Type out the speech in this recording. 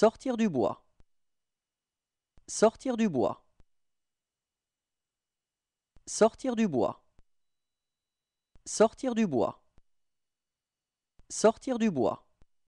Sortir du bois. Sortir du bois. Sortir du bois. Sortir du bois. Sortir du bois.